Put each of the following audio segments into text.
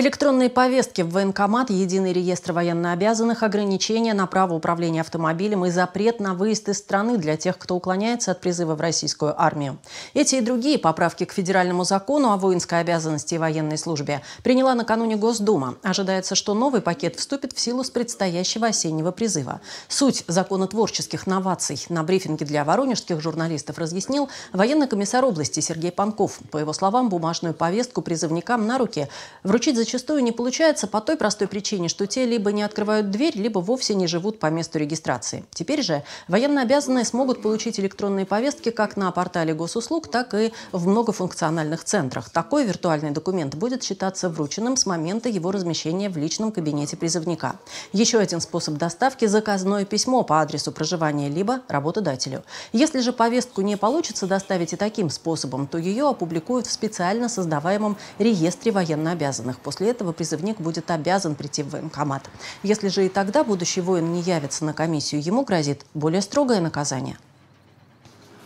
Электронные повестки в военкомат, единый реестр военнообязанных, ограничения на право управления автомобилем и запрет на выезд из страны для тех, кто уклоняется от призыва в российскую армию. Эти и другие поправки к федеральному закону о воинской обязанности и военной службе приняла накануне Госдума. Ожидается, что новый пакет вступит в силу с предстоящего осеннего призыва. Суть законотворческих новаций на брифинге для воронежских журналистов разъяснил военный комиссар области Сергей Панков. По его словам, бумажную повестку призывникам на руки вручить за зачастую не получается по той простой причине, что те либо не открывают дверь, либо вовсе не живут по месту регистрации. Теперь же военнообязанные смогут получить электронные повестки как на портале госуслуг, так и в многофункциональных центрах. Такой виртуальный документ будет считаться врученным с момента его размещения в личном кабинете призывника. Еще один способ доставки – заказное письмо по адресу проживания либо работодателю. Если же повестку не получится доставить и таким способом, то ее опубликуют в специально создаваемом реестре военнообязанных. После этого призывник будет обязан прийти в военкомат. Если же и тогда будущий воин не явится на комиссию, ему грозит более строгое наказание.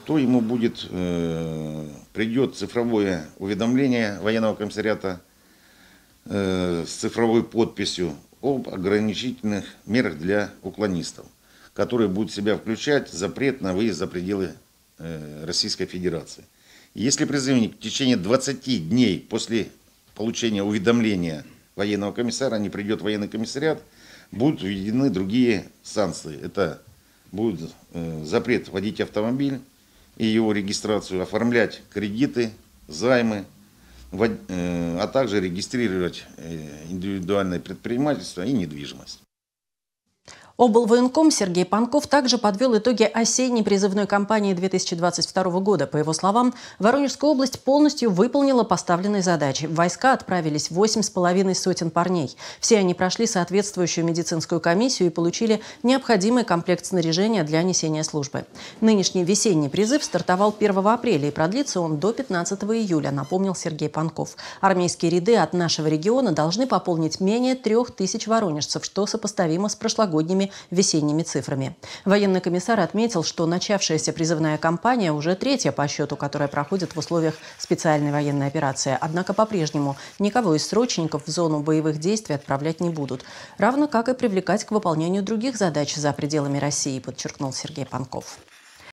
То ему будет, э, придет цифровое уведомление военного комиссариата э, с цифровой подписью об ограничительных мерах для уклонистов, которые будут себя включать запрет на выезд за пределы э, Российской Федерации. Если призывник в течение 20 дней после получения уведомления военного комиссара, не придет военный комиссариат, будут введены другие санкции. Это будет э, запрет водить автомобиль и его регистрацию, оформлять кредиты, займы, э, а также регистрировать э, индивидуальное предпринимательство и недвижимость. Облвоенком Сергей Панков также подвел итоги осенней призывной кампании 2022 года. По его словам, Воронежская область полностью выполнила поставленные задачи. В войска отправились 8,5 сотен парней. Все они прошли соответствующую медицинскую комиссию и получили необходимый комплект снаряжения для несения службы. Нынешний весенний призыв стартовал 1 апреля и продлится он до 15 июля, напомнил Сергей Панков. Армейские ряды от нашего региона должны пополнить менее тысяч воронежцев, что сопоставимо с прошлогодними нынешними весенними цифрами. Военный комиссар отметил, что начавшаяся призывная кампания уже третья по счету, которая проходит в условиях специальной военной операции. Однако по-прежнему никого из срочников в зону боевых действий отправлять не будут. Равно как и привлекать к выполнению других задач за пределами России, подчеркнул Сергей Панков.